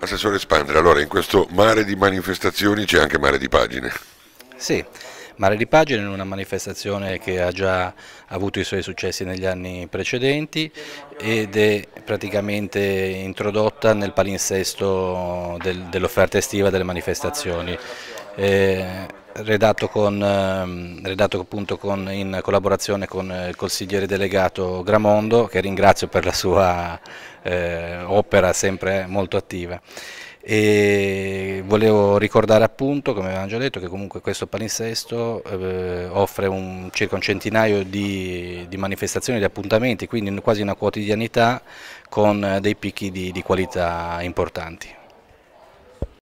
Assessore Spandra, allora in questo mare di manifestazioni c'è anche mare di pagine. Sì, Mare di Pagine è una manifestazione che ha già avuto i suoi successi negli anni precedenti ed è praticamente introdotta nel palinsesto del, dell'offerta estiva delle manifestazioni. Eh, redatto, con, ehm, redatto con, in collaborazione con eh, il consigliere delegato Gramondo che ringrazio per la sua eh, opera sempre molto attiva. E volevo ricordare appunto, come avevamo già detto, che comunque questo palinsesto eh, offre un, circa un centinaio di, di, manifestazioni, di appuntamenti, quindi quasi una quotidianità con eh, dei picchi di, di qualità importanti.